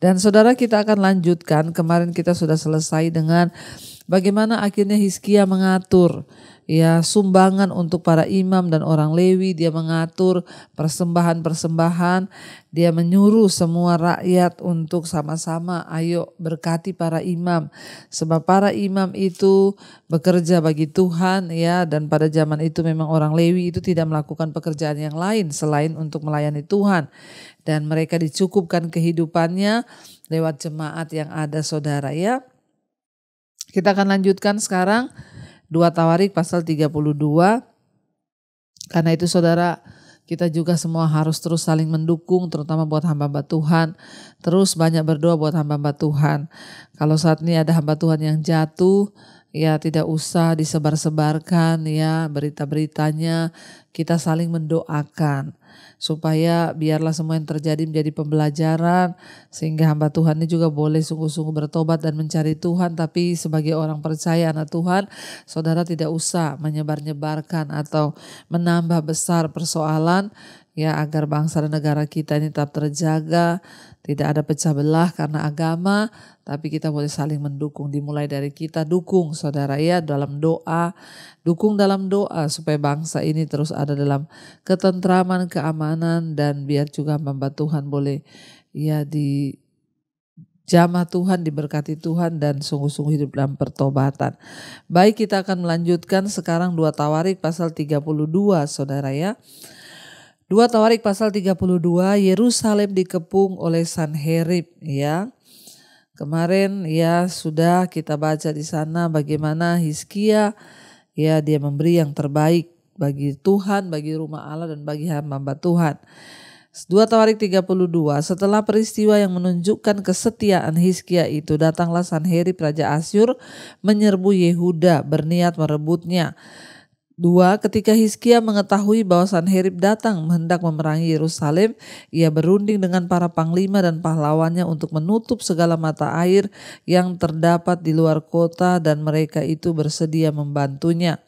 Dan saudara kita akan lanjutkan, kemarin kita sudah selesai dengan bagaimana akhirnya Hizkia mengatur ya sumbangan untuk para imam dan orang Lewi, dia mengatur persembahan-persembahan, dia menyuruh semua rakyat untuk sama-sama ayo berkati para imam sebab para imam itu bekerja bagi Tuhan ya dan pada zaman itu memang orang Lewi itu tidak melakukan pekerjaan yang lain selain untuk melayani Tuhan dan mereka dicukupkan kehidupannya lewat jemaat yang ada saudara ya. Kita akan lanjutkan sekarang dua Tawarik pasal 32. Karena itu saudara kita juga semua harus terus saling mendukung terutama buat hamba-hamba Tuhan. Terus banyak berdoa buat hamba-hamba Tuhan. Kalau saat ini ada hamba Tuhan yang jatuh, ya tidak usah disebar-sebarkan ya berita-beritanya. Kita saling mendoakan supaya biarlah semua yang terjadi menjadi pembelajaran sehingga hamba Tuhan ini juga boleh sungguh-sungguh bertobat dan mencari Tuhan tapi sebagai orang percaya anak Tuhan saudara tidak usah menyebar-nyebarkan atau menambah besar persoalan ya agar bangsa dan negara kita ini tetap terjaga tidak ada pecah belah karena agama, tapi kita boleh saling mendukung. Dimulai dari kita dukung saudara ya dalam doa, dukung dalam doa supaya bangsa ini terus ada dalam ketentraman, keamanan dan biar juga hamba Tuhan boleh ya di jamah Tuhan, diberkati Tuhan dan sungguh-sungguh hidup dalam pertobatan. Baik kita akan melanjutkan sekarang dua tawarik pasal 32 saudara ya. Dua Tawarik pasal 32 Yerusalem dikepung oleh Sanherib ya. Kemarin ya sudah kita baca di sana bagaimana Hizkia ya dia memberi yang terbaik bagi Tuhan, bagi rumah Allah dan bagi hamba Tuhan. 2 Tawarik 32 setelah peristiwa yang menunjukkan kesetiaan Hizkia itu datanglah Sanherib raja Asyur menyerbu Yehuda berniat merebutnya. Dua, ketika Hiskia mengetahui bahwa Sanherib datang hendak memerangi Yerusalem, ia berunding dengan para panglima dan pahlawannya untuk menutup segala mata air yang terdapat di luar kota dan mereka itu bersedia membantunya.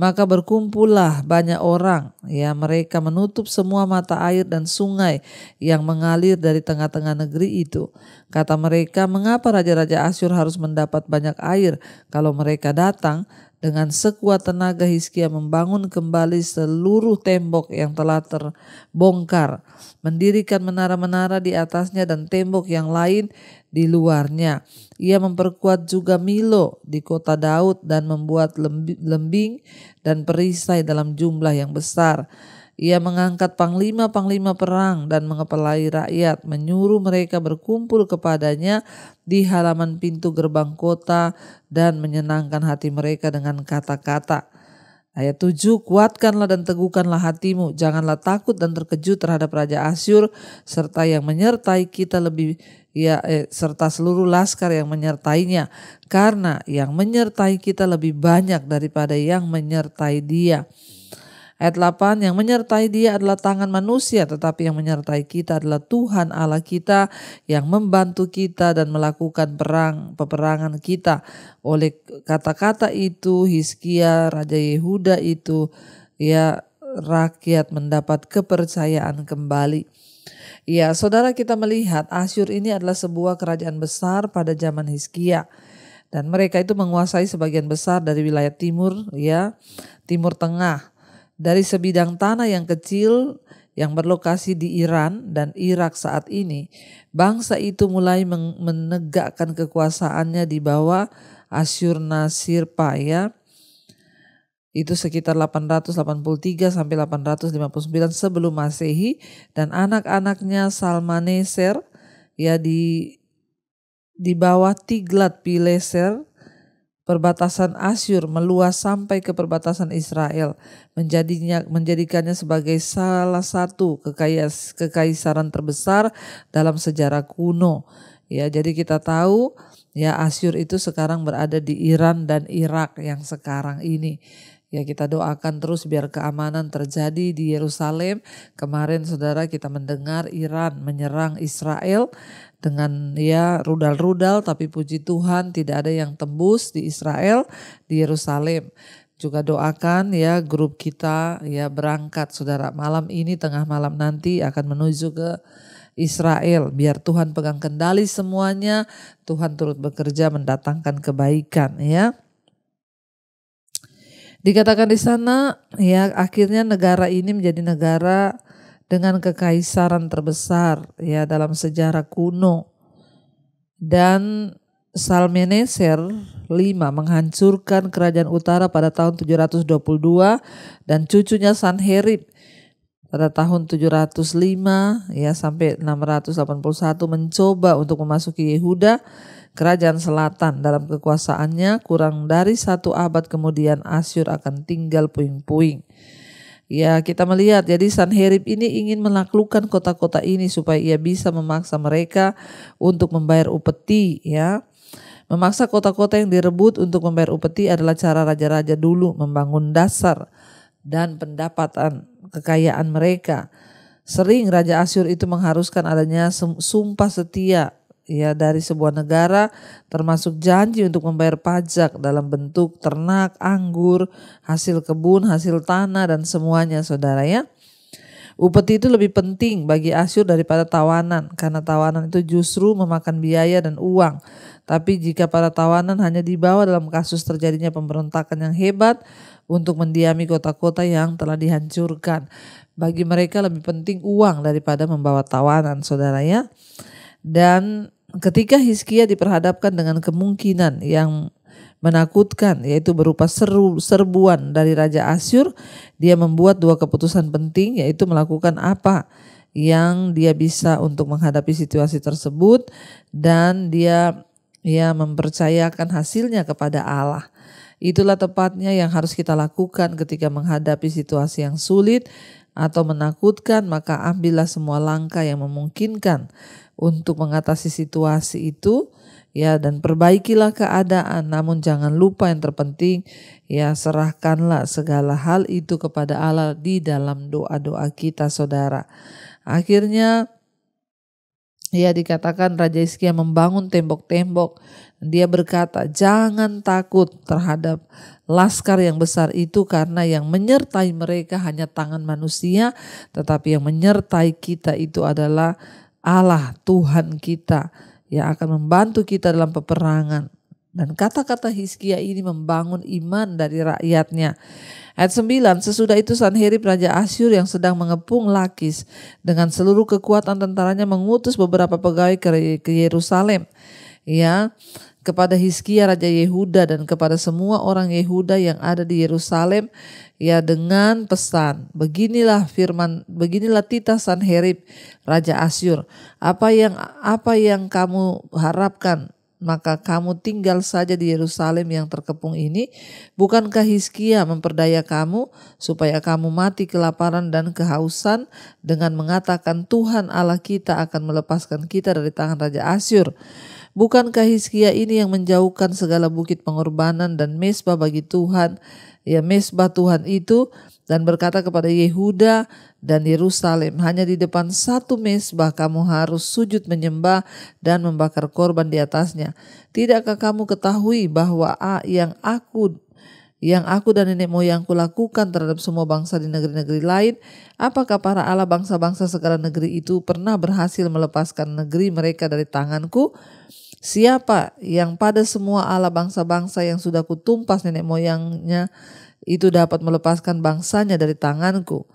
Maka berkumpullah banyak orang, ya mereka menutup semua mata air dan sungai yang mengalir dari tengah-tengah negeri itu. Kata mereka, mengapa raja-raja Asyur harus mendapat banyak air kalau mereka datang? Dengan sekuat tenaga Hiskia membangun kembali seluruh tembok yang telah terbongkar, mendirikan menara-menara di atasnya dan tembok yang lain di luarnya. Ia memperkuat juga Milo di kota Daud dan membuat lembing dan perisai dalam jumlah yang besar. Ia mengangkat panglima-panglima perang dan mengepelai rakyat, menyuruh mereka berkumpul kepadanya di halaman pintu gerbang kota dan menyenangkan hati mereka dengan kata-kata. Ayat 7, kuatkanlah dan teguhkanlah hatimu, janganlah takut dan terkejut terhadap Raja Asyur, serta yang menyertai kita lebih, ya, eh, serta seluruh laskar yang menyertainya, karena yang menyertai kita lebih banyak daripada yang menyertai dia.' Ayat 8 yang menyertai dia adalah tangan manusia tetapi yang menyertai kita adalah Tuhan Allah kita yang membantu kita dan melakukan perang peperangan kita. Oleh kata-kata itu Hizkia raja Yehuda itu ya rakyat mendapat kepercayaan kembali. Ya, saudara kita melihat Asyur ini adalah sebuah kerajaan besar pada zaman Hizkia dan mereka itu menguasai sebagian besar dari wilayah timur ya, timur tengah dari sebidang tanah yang kecil yang berlokasi di Iran dan Irak saat ini, bangsa itu mulai menegakkan kekuasaannya di bawah Asyur Nasir Paya itu sekitar 883 sampai 859 sebelum Masehi dan anak-anaknya Salmaneser ya di di bawah Tiglat Pileser Perbatasan Asyur meluas sampai ke perbatasan Israel, menjadinya menjadikannya sebagai salah satu kekayas, kekaisaran terbesar dalam sejarah kuno. Ya, jadi kita tahu ya Asyur itu sekarang berada di Iran dan Irak yang sekarang ini. Ya kita doakan terus biar keamanan terjadi di Yerusalem. Kemarin saudara kita mendengar Iran menyerang Israel dengan ya rudal-rudal tapi puji Tuhan tidak ada yang tembus di Israel, di Yerusalem juga doakan ya grup kita ya berangkat saudara malam ini tengah malam nanti akan menuju ke Israel biar Tuhan pegang kendali semuanya Tuhan turut bekerja mendatangkan kebaikan ya Dikatakan di sana, ya akhirnya negara ini menjadi negara dengan kekaisaran terbesar ya dalam sejarah kuno. Dan Salmeneser V menghancurkan kerajaan utara pada tahun 722 dan cucunya Sanherib pada tahun 705 ya sampai 681 mencoba untuk memasuki Yehuda Kerajaan Selatan dalam kekuasaannya kurang dari satu abad kemudian Asyur akan tinggal puing-puing. Ya kita melihat jadi Sanherib ini ingin menaklukkan kota-kota ini supaya ia bisa memaksa mereka untuk membayar upeti ya. Memaksa kota-kota yang direbut untuk membayar upeti adalah cara raja-raja dulu membangun dasar dan pendapatan kekayaan mereka. Sering Raja Asyur itu mengharuskan adanya sumpah setia ya dari sebuah negara termasuk janji untuk membayar pajak dalam bentuk ternak, anggur, hasil kebun, hasil tanah dan semuanya saudara ya. Upeti itu lebih penting bagi Asyur daripada tawanan, karena tawanan itu justru memakan biaya dan uang. Tapi jika para tawanan hanya dibawa dalam kasus terjadinya pemberontakan yang hebat untuk mendiami kota-kota yang telah dihancurkan. Bagi mereka lebih penting uang daripada membawa tawanan, saudara ya. Dan Ketika Hizkia diperhadapkan dengan kemungkinan yang menakutkan yaitu berupa seru, serbuan dari Raja Asyur, dia membuat dua keputusan penting yaitu melakukan apa yang dia bisa untuk menghadapi situasi tersebut dan dia ya mempercayakan hasilnya kepada Allah. Itulah tepatnya yang harus kita lakukan ketika menghadapi situasi yang sulit atau menakutkan, maka ambillah semua langkah yang memungkinkan untuk mengatasi situasi itu ya dan perbaikilah keadaan namun jangan lupa yang terpenting ya serahkanlah segala hal itu kepada Allah di dalam doa-doa kita saudara. Akhirnya ya dikatakan Raja Iskia membangun tembok-tembok. Dia berkata, "Jangan takut terhadap laskar yang besar itu karena yang menyertai mereka hanya tangan manusia, tetapi yang menyertai kita itu adalah Allah Tuhan kita yang akan membantu kita dalam peperangan. Dan kata-kata Hizkia ini membangun iman dari rakyatnya. Ayat 9, sesudah itu Sanherib Raja Asyur yang sedang mengepung Lakis dengan seluruh kekuatan tentaranya mengutus beberapa pegawai ke, Yerusalem. Ya, kepada Hizkia raja Yehuda dan kepada semua orang Yehuda yang ada di Yerusalem ya dengan pesan beginilah firman beginilah titah Sanherib raja Asyur apa yang apa yang kamu harapkan maka kamu tinggal saja di Yerusalem yang terkepung ini. Bukankah Hizkia memperdaya kamu supaya kamu mati kelaparan dan kehausan dengan mengatakan Tuhan Allah kita akan melepaskan kita dari tangan Raja Asyur. Bukankah Hizkia ini yang menjauhkan segala bukit pengorbanan dan mesbah bagi Tuhan, ya mesbah Tuhan itu, dan berkata kepada Yehuda dan Yerusalem, hanya di depan satu mesbah kamu harus sujud menyembah dan membakar korban di atasnya. Tidakkah kamu ketahui bahwa A yang aku yang aku dan nenek moyangku lakukan terhadap semua bangsa di negeri-negeri lain, apakah para ala bangsa-bangsa segala negeri itu pernah berhasil melepaskan negeri mereka dari tanganku? Siapa yang pada semua ala bangsa-bangsa yang sudah kutumpas nenek moyangnya itu dapat melepaskan bangsanya dari tanganku?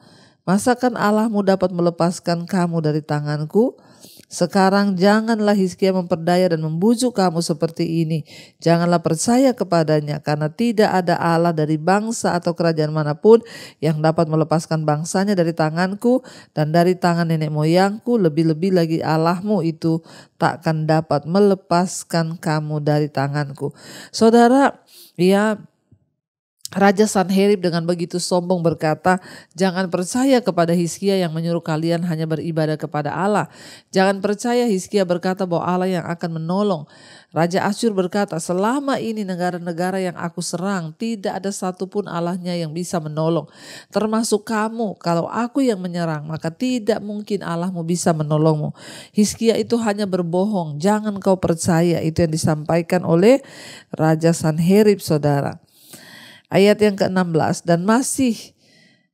Masakan Allahmu dapat melepaskan kamu dari tanganku? Sekarang janganlah Hizkia memperdaya dan membujuk kamu seperti ini. Janganlah percaya kepadanya karena tidak ada Allah dari bangsa atau kerajaan manapun yang dapat melepaskan bangsanya dari tanganku dan dari tangan nenek moyangku lebih-lebih lagi Allahmu itu takkan dapat melepaskan kamu dari tanganku. Saudara, ya Raja Sanherib dengan begitu sombong berkata, "Jangan percaya kepada Hizkia yang menyuruh kalian hanya beribadah kepada Allah. Jangan percaya Hizkia berkata bahwa Allah yang akan menolong." Raja Asyur berkata, "Selama ini negara-negara yang aku serang tidak ada satupun Allahnya yang bisa menolong, termasuk kamu. Kalau aku yang menyerang, maka tidak mungkin Allahmu bisa menolongmu." Hizkia itu hanya berbohong. Jangan kau percaya itu yang disampaikan oleh Raja Sanherib, saudara ayat yang ke-16 dan masih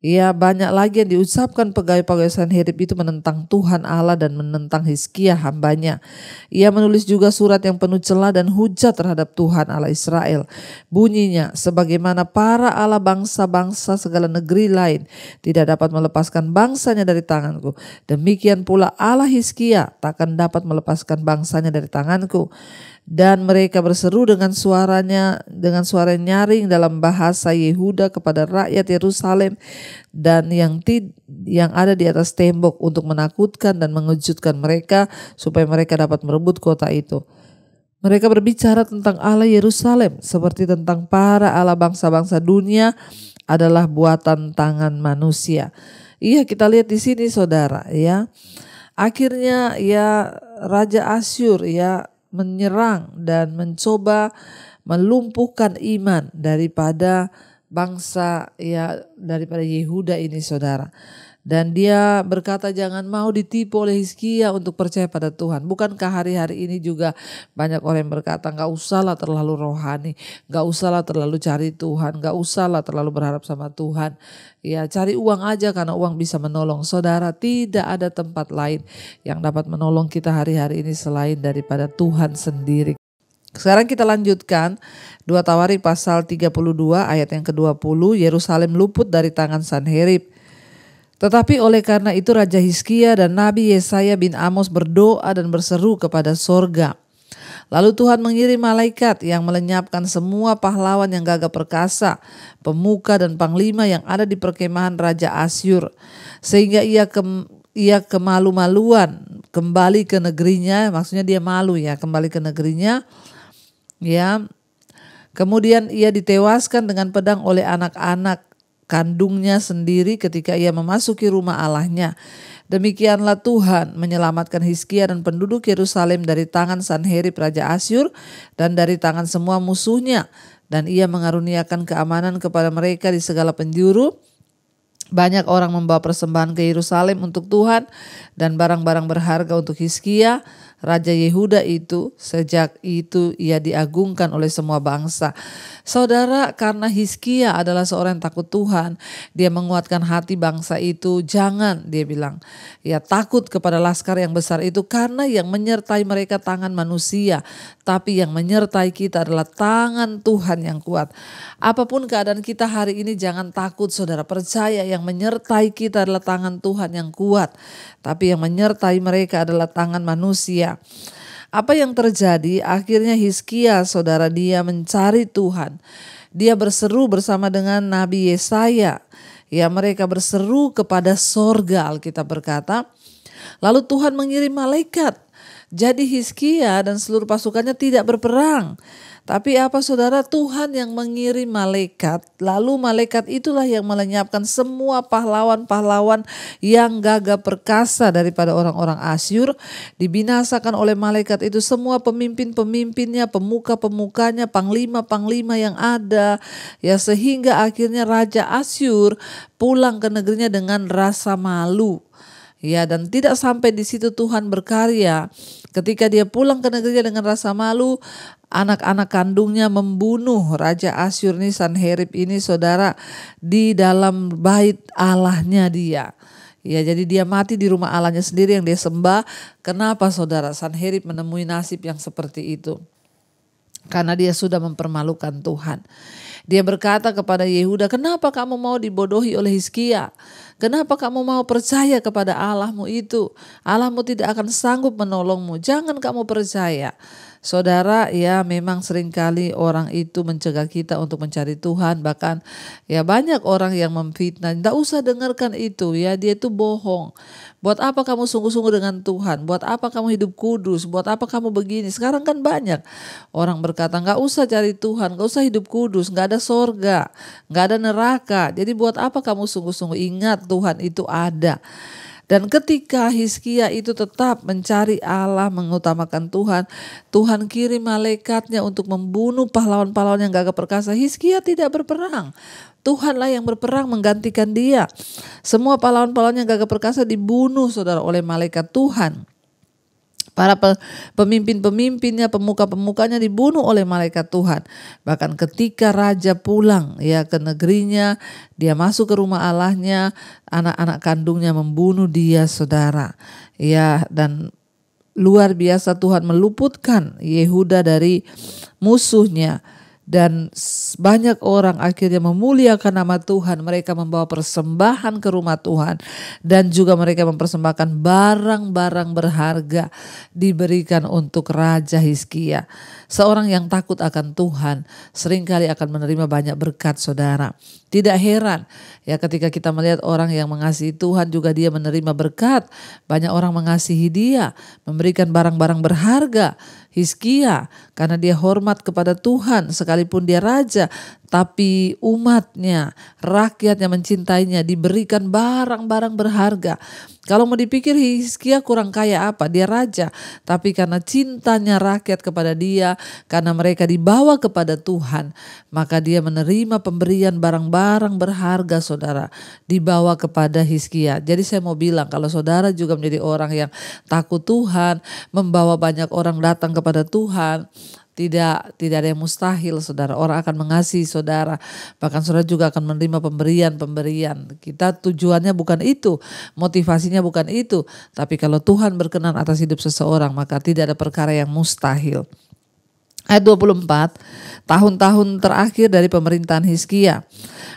ya banyak lagi yang diucapkan pegawai-pegawai Sanherib itu menentang Tuhan Allah dan menentang Hizkia hambanya. Ia menulis juga surat yang penuh celah dan hujat terhadap Tuhan Allah Israel. Bunyinya, sebagaimana para Allah bangsa-bangsa segala negeri lain tidak dapat melepaskan bangsanya dari tanganku. Demikian pula Allah Hizkia takkan dapat melepaskan bangsanya dari tanganku dan mereka berseru dengan suaranya dengan suara nyaring dalam bahasa Yehuda kepada rakyat Yerusalem dan yang tid, yang ada di atas tembok untuk menakutkan dan mengejutkan mereka supaya mereka dapat merebut kota itu. Mereka berbicara tentang Allah Yerusalem seperti tentang para Allah bangsa-bangsa dunia adalah buatan tangan manusia. Iya, kita lihat di sini saudara ya. Akhirnya ya Raja Asyur ya menyerang dan mencoba melumpuhkan iman daripada bangsa ya daripada Yehuda ini saudara. Dan dia berkata jangan mau ditipu oleh Hizkia untuk percaya pada Tuhan. Bukankah hari-hari ini juga banyak orang yang berkata nggak usahlah terlalu rohani, nggak usahlah terlalu cari Tuhan, nggak usahlah terlalu berharap sama Tuhan. Ya cari uang aja karena uang bisa menolong. Saudara tidak ada tempat lain yang dapat menolong kita hari-hari ini selain daripada Tuhan sendiri. Sekarang kita lanjutkan dua Tawari pasal 32 ayat yang ke-20 Yerusalem luput dari tangan Sanherib tetapi oleh karena itu Raja Hizkia dan Nabi Yesaya bin Amos berdoa dan berseru kepada sorga. Lalu Tuhan mengirim malaikat yang melenyapkan semua pahlawan yang gagah perkasa, pemuka dan panglima yang ada di perkemahan Raja Asyur. Sehingga ia ke, ia kemalu-maluan kembali ke negerinya, maksudnya dia malu ya, kembali ke negerinya. Ya. Kemudian ia ditewaskan dengan pedang oleh anak-anak kandungnya sendiri ketika ia memasuki rumah Allahnya. Demikianlah Tuhan menyelamatkan Hizkia dan penduduk Yerusalem dari tangan Sanherib Raja Asyur dan dari tangan semua musuhnya. Dan ia mengaruniakan keamanan kepada mereka di segala penjuru. Banyak orang membawa persembahan ke Yerusalem untuk Tuhan dan barang-barang berharga untuk Hizkia Raja Yehuda itu sejak itu ia diagungkan oleh semua bangsa. Saudara, karena Hiskia adalah seorang yang takut Tuhan, dia menguatkan hati bangsa itu. Jangan, dia bilang, ya takut kepada laskar yang besar itu karena yang menyertai mereka tangan manusia, tapi yang menyertai kita adalah tangan Tuhan yang kuat. Apapun keadaan kita hari ini, jangan takut, saudara. Percaya yang menyertai kita adalah tangan Tuhan yang kuat, tapi yang menyertai mereka adalah tangan manusia apa yang terjadi? Akhirnya Hiskia saudara dia mencari Tuhan. Dia berseru bersama dengan Nabi Yesaya. Ya mereka berseru kepada sorga, Alkitab berkata. Lalu Tuhan mengirim malaikat. Jadi Hiskia dan seluruh pasukannya tidak berperang. Tapi apa saudara Tuhan yang mengirim malaikat, lalu malaikat itulah yang melenyapkan semua pahlawan-pahlawan yang gagah perkasa daripada orang-orang Asyur. Dibinasakan oleh malaikat itu semua pemimpin-pemimpinnya, pemuka-pemukanya, panglima-panglima yang ada. Ya sehingga akhirnya Raja Asyur pulang ke negerinya dengan rasa malu Ya, dan tidak sampai di situ Tuhan berkarya. Ketika dia pulang ke negerinya dengan rasa malu, anak-anak kandungnya membunuh Raja Asyur ini Sanherib ini saudara di dalam bait Allahnya dia. Ya, jadi dia mati di rumah Allahnya sendiri yang dia sembah. Kenapa saudara Sanherib menemui nasib yang seperti itu? karena dia sudah mempermalukan Tuhan. Dia berkata kepada Yehuda, "Kenapa kamu mau dibodohi oleh Hizkia? Kenapa kamu mau percaya kepada Allahmu itu? Allahmu tidak akan sanggup menolongmu. Jangan kamu percaya." Saudara, ya memang seringkali orang itu mencegah kita untuk mencari Tuhan. Bahkan ya banyak orang yang memfitnah. Tidak usah dengarkan itu ya, dia itu bohong. Buat apa kamu sungguh-sungguh dengan Tuhan? Buat apa kamu hidup kudus? Buat apa kamu begini? Sekarang kan banyak orang berkata, nggak usah cari Tuhan, nggak usah hidup kudus, nggak ada sorga, nggak ada neraka. Jadi buat apa kamu sungguh-sungguh ingat Tuhan itu ada. Dan ketika Hiskia itu tetap mencari Allah, mengutamakan Tuhan, Tuhan kirim malaikatnya untuk membunuh pahlawan-pahlawan yang gagah perkasa. Hiskia tidak berperang. Tuhanlah yang berperang menggantikan dia. Semua pahlawan-pahlawan yang gagah perkasa dibunuh saudara oleh malaikat Tuhan. Para pemimpin-pemimpinnya, pemuka-pemukanya dibunuh oleh malaikat Tuhan. Bahkan ketika raja pulang ya ke negerinya, dia masuk ke rumah Allahnya, anak-anak kandungnya membunuh dia, saudara. Ya, dan luar biasa Tuhan meluputkan Yehuda dari musuhnya dan banyak orang akhirnya memuliakan nama Tuhan. Mereka membawa persembahan ke rumah Tuhan dan juga mereka mempersembahkan barang-barang berharga diberikan untuk Raja Hizkia. Seorang yang takut akan Tuhan seringkali akan menerima banyak berkat saudara. Tidak heran ya ketika kita melihat orang yang mengasihi Tuhan juga dia menerima berkat. Banyak orang mengasihi dia, memberikan barang-barang berharga. Hiskia karena dia hormat kepada Tuhan sekalipun dia raja, tapi umatnya, rakyat yang mencintainya diberikan barang-barang berharga. Kalau mau dipikir Hizkia kurang kaya apa, dia raja. Tapi karena cintanya rakyat kepada dia, karena mereka dibawa kepada Tuhan, maka dia menerima pemberian barang-barang berharga saudara, dibawa kepada Hizkia. Jadi saya mau bilang kalau saudara juga menjadi orang yang takut Tuhan, membawa banyak orang datang kepada Tuhan, tidak, tidak ada yang mustahil saudara. Orang akan mengasihi saudara. Bahkan saudara juga akan menerima pemberian-pemberian. Kita tujuannya bukan itu. Motivasinya bukan itu. Tapi kalau Tuhan berkenan atas hidup seseorang maka tidak ada perkara yang mustahil ayat 24 tahun-tahun terakhir dari pemerintahan Hizkia.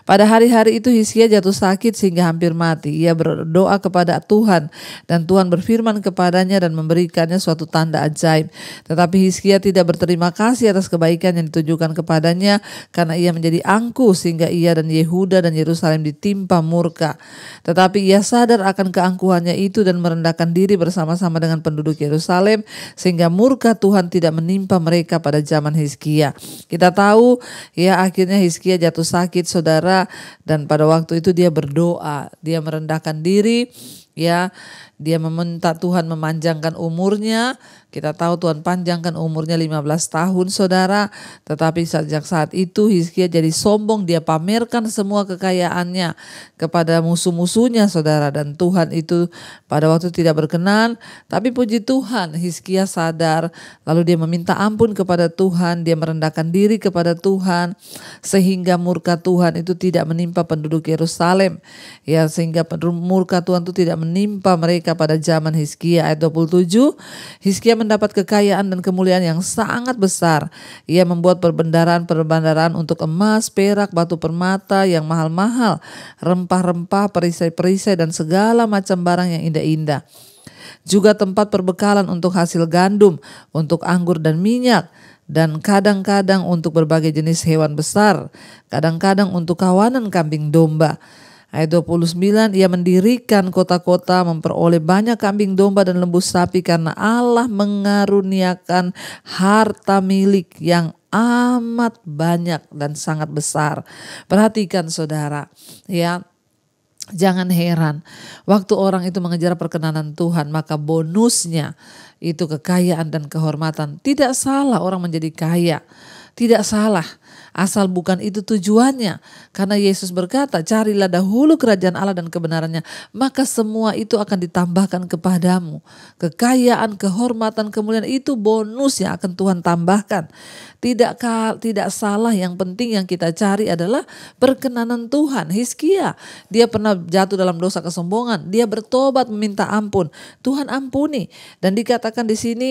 Pada hari-hari itu Hizkia jatuh sakit sehingga hampir mati. Ia berdoa kepada Tuhan dan Tuhan berfirman kepadanya dan memberikannya suatu tanda ajaib. Tetapi Hizkia tidak berterima kasih atas kebaikan yang ditunjukkan kepadanya karena ia menjadi angkuh sehingga ia dan Yehuda dan Yerusalem ditimpa murka. Tetapi ia sadar akan keangkuhannya itu dan merendahkan diri bersama-sama dengan penduduk Yerusalem sehingga murka Tuhan tidak menimpa mereka pada zaman Hizkia. Kita tahu ya akhirnya Hizkia jatuh sakit saudara dan pada waktu itu dia berdoa, dia merendahkan diri ya, dia meminta Tuhan memanjangkan umurnya kita tahu Tuhan panjangkan umurnya 15 tahun saudara. Tetapi sejak saat itu Hizkia jadi sombong. Dia pamerkan semua kekayaannya kepada musuh-musuhnya saudara. Dan Tuhan itu pada waktu tidak berkenan. Tapi puji Tuhan Hizkia sadar. Lalu dia meminta ampun kepada Tuhan. Dia merendahkan diri kepada Tuhan. Sehingga murka Tuhan itu tidak menimpa penduduk Yerusalem. Ya sehingga murka Tuhan itu tidak menimpa mereka pada zaman Hizkia ayat 27. Hizkia mendapat kekayaan dan kemuliaan yang sangat besar. Ia membuat perbendaraan-perbendaraan untuk emas, perak, batu permata yang mahal-mahal, rempah-rempah, perisai-perisai, dan segala macam barang yang indah-indah. Juga tempat perbekalan untuk hasil gandum, untuk anggur dan minyak, dan kadang-kadang untuk berbagai jenis hewan besar, kadang-kadang untuk kawanan kambing domba Ayat 29, ia mendirikan kota-kota, memperoleh banyak kambing domba dan lembu sapi karena Allah mengaruniakan harta milik yang amat banyak dan sangat besar. Perhatikan saudara, ya Jangan heran, waktu orang itu mengejar perkenanan Tuhan, maka bonusnya itu kekayaan dan kehormatan. Tidak salah orang menjadi kaya, tidak salah asal bukan itu tujuannya. Karena Yesus berkata, "Carilah dahulu kerajaan Allah dan kebenarannya, maka semua itu akan ditambahkan kepadamu. Kekayaan, kehormatan, kemuliaan itu bonus yang akan Tuhan tambahkan." Tidak tidak salah yang penting yang kita cari adalah perkenanan Tuhan. Hiskia, dia pernah jatuh dalam dosa kesombongan, dia bertobat meminta ampun. Tuhan ampuni dan dikatakan di sini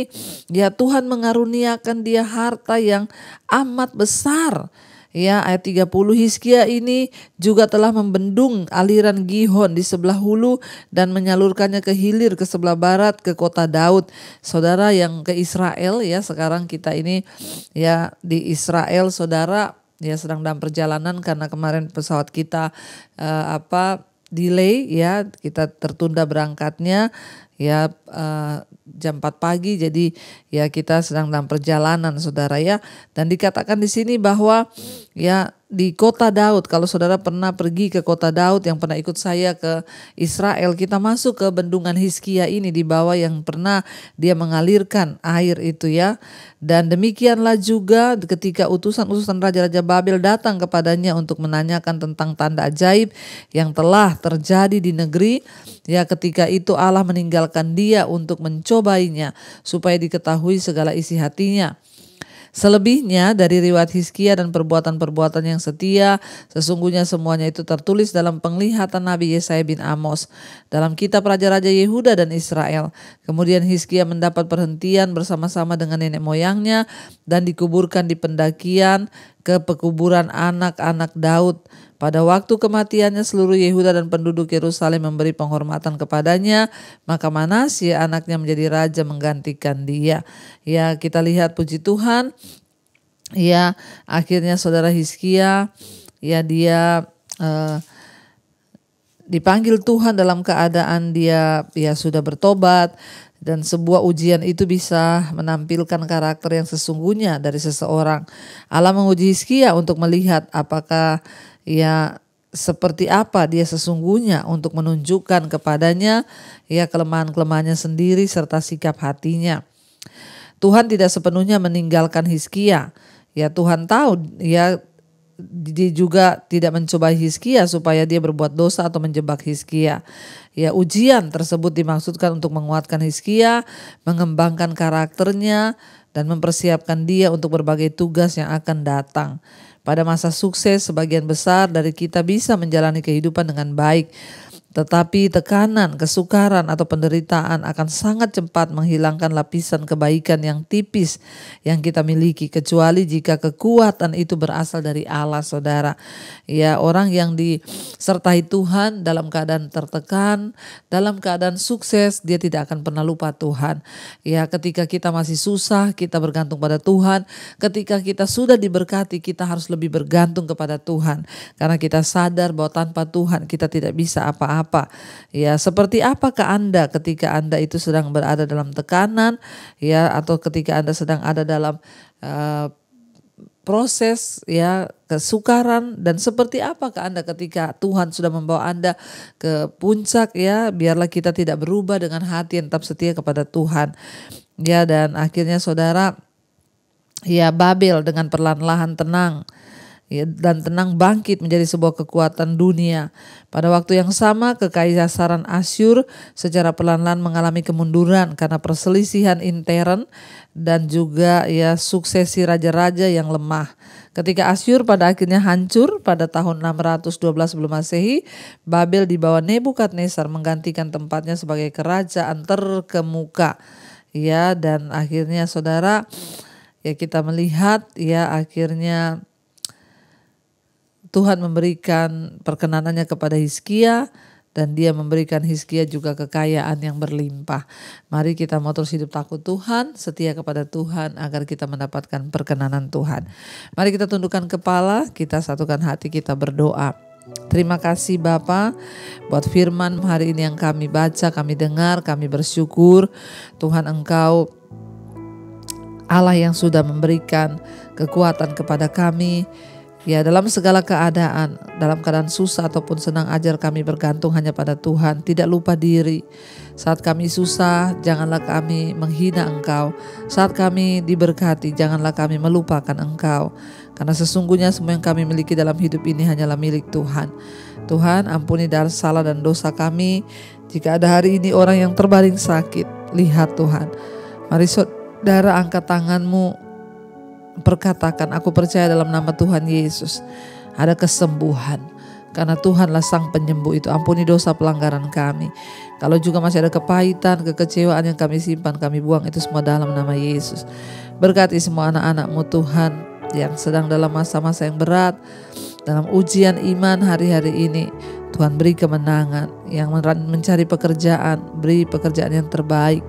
ya Tuhan mengaruniakan dia harta yang amat besar Ya, ayat 30 Hizkia ini juga telah membendung aliran Gihon di sebelah hulu dan menyalurkannya ke hilir ke sebelah barat ke kota Daud. Saudara yang ke Israel ya, sekarang kita ini ya di Israel saudara ya sedang dalam perjalanan karena kemarin pesawat kita uh, apa delay ya kita tertunda berangkatnya ya uh, jam 4 pagi jadi ya kita sedang dalam perjalanan saudara ya dan dikatakan di sini bahwa ya di kota Daud. Kalau saudara pernah pergi ke kota Daud yang pernah ikut saya ke Israel, kita masuk ke bendungan Hiskia ini di bawah yang pernah dia mengalirkan air itu ya. Dan demikianlah juga ketika utusan-utusan raja-raja Babel datang kepadanya untuk menanyakan tentang tanda ajaib yang telah terjadi di negeri, ya ketika itu Allah meninggalkan dia untuk mencobainya supaya diketahui segala isi hatinya. Selebihnya dari riwayat Hizkia dan perbuatan-perbuatan yang setia, sesungguhnya semuanya itu tertulis dalam penglihatan Nabi Yesaya bin Amos dalam kitab Raja-Raja Yehuda dan Israel. Kemudian Hizkia mendapat perhentian bersama-sama dengan nenek moyangnya dan dikuburkan di pendakian ke pekuburan anak-anak Daud pada waktu kematiannya seluruh Yehuda dan penduduk Yerusalem memberi penghormatan kepadanya, maka Manasya anaknya menjadi raja menggantikan dia. Ya, kita lihat puji Tuhan. Ya, akhirnya saudara Hiskia, ya dia eh, dipanggil Tuhan dalam keadaan dia ya sudah bertobat dan sebuah ujian itu bisa menampilkan karakter yang sesungguhnya dari seseorang. Allah menguji Hizkia untuk melihat apakah ya seperti apa dia sesungguhnya untuk menunjukkan kepadanya ya kelemahan-kelemahannya sendiri serta sikap hatinya. Tuhan tidak sepenuhnya meninggalkan Hizkia. Ya Tuhan tahu ya dia juga tidak mencoba Hizkia supaya dia berbuat dosa atau menjebak Hizkia. Ya, ujian tersebut dimaksudkan untuk menguatkan Hizkia, mengembangkan karakternya dan mempersiapkan dia untuk berbagai tugas yang akan datang. Pada masa sukses, sebagian besar dari kita bisa menjalani kehidupan dengan baik tetapi tekanan, kesukaran, atau penderitaan akan sangat cepat menghilangkan lapisan kebaikan yang tipis yang kita miliki, kecuali jika kekuatan itu berasal dari Allah, saudara. Ya, orang yang disertai Tuhan dalam keadaan tertekan, dalam keadaan sukses, dia tidak akan pernah lupa Tuhan. Ya, ketika kita masih susah, kita bergantung pada Tuhan. Ketika kita sudah diberkati, kita harus lebih bergantung kepada Tuhan, karena kita sadar bahwa tanpa Tuhan kita tidak bisa apa-apa apa. Ya, seperti apakah Anda ketika Anda itu sedang berada dalam tekanan ya atau ketika Anda sedang ada dalam uh, proses ya kesukaran dan seperti apakah Anda ketika Tuhan sudah membawa Anda ke puncak ya biarlah kita tidak berubah dengan hati yang tetap setia kepada Tuhan ya dan akhirnya saudara ya Babel dengan perlahan-lahan tenang Ya, dan tenang bangkit menjadi sebuah kekuatan dunia. Pada waktu yang sama, kekaisaran Asyur secara pelan-pelan mengalami kemunduran karena perselisihan intern dan juga ya suksesi raja-raja yang lemah. Ketika Asyur pada akhirnya hancur pada tahun 612 sebelum Masehi, Babel di bawah Nebukadnezar menggantikan tempatnya sebagai kerajaan terkemuka. Ya, dan akhirnya saudara ya kita melihat ya akhirnya Tuhan memberikan perkenanannya kepada Hizkia dan dia memberikan Hizkia juga kekayaan yang berlimpah. Mari kita mau terus hidup takut Tuhan, setia kepada Tuhan agar kita mendapatkan perkenanan Tuhan. Mari kita tundukkan kepala, kita satukan hati kita berdoa. Terima kasih Bapa buat firman hari ini yang kami baca, kami dengar, kami bersyukur. Tuhan Engkau Allah yang sudah memberikan kekuatan kepada kami Ya, dalam segala keadaan, dalam keadaan susah ataupun senang, ajar kami bergantung hanya pada Tuhan. Tidak lupa diri. Saat kami susah, janganlah kami menghina Engkau. Saat kami diberkati, janganlah kami melupakan Engkau. Karena sesungguhnya semua yang kami miliki dalam hidup ini hanyalah milik Tuhan. Tuhan, ampuni dari salah dan dosa kami. Jika ada hari ini orang yang terbaring sakit, lihat Tuhan. Mari saudara angkat tanganmu perkatakan aku percaya dalam nama Tuhan Yesus ada kesembuhan. Karena Tuhanlah sang penyembuh itu. Ampuni dosa pelanggaran kami. Kalau juga masih ada kepahitan, kekecewaan yang kami simpan, kami buang itu semua dalam nama Yesus. Berkati semua anak-anakmu Tuhan yang sedang dalam masa-masa yang berat, dalam ujian iman hari-hari ini. Tuhan beri kemenangan, yang mencari pekerjaan, beri pekerjaan yang terbaik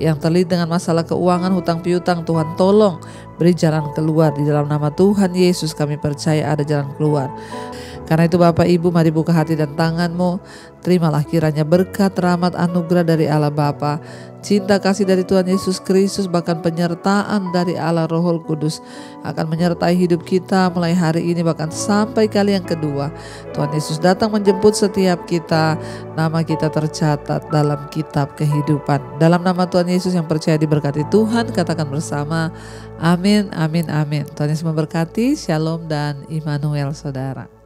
yang terlihat dengan masalah keuangan, hutang piutang, Tuhan tolong beri jalan keluar di dalam nama Tuhan Yesus kami percaya ada jalan keluar. Karena itu Bapak Ibu mari buka hati dan tanganmu. Terimalah kiranya berkat, rahmat, anugerah dari Allah Bapa, cinta kasih dari Tuhan Yesus Kristus bahkan penyertaan dari Allah Roh Kudus akan menyertai hidup kita mulai hari ini bahkan sampai kali yang kedua. Tuhan Yesus datang menjemput setiap kita. Nama kita tercatat dalam kitab kehidupan. Dalam nama Tuhan Yesus yang percaya diberkati Tuhan, katakan bersama. Amin, amin, amin. Tuhan Yesus memberkati. Shalom dan Immanuel saudara.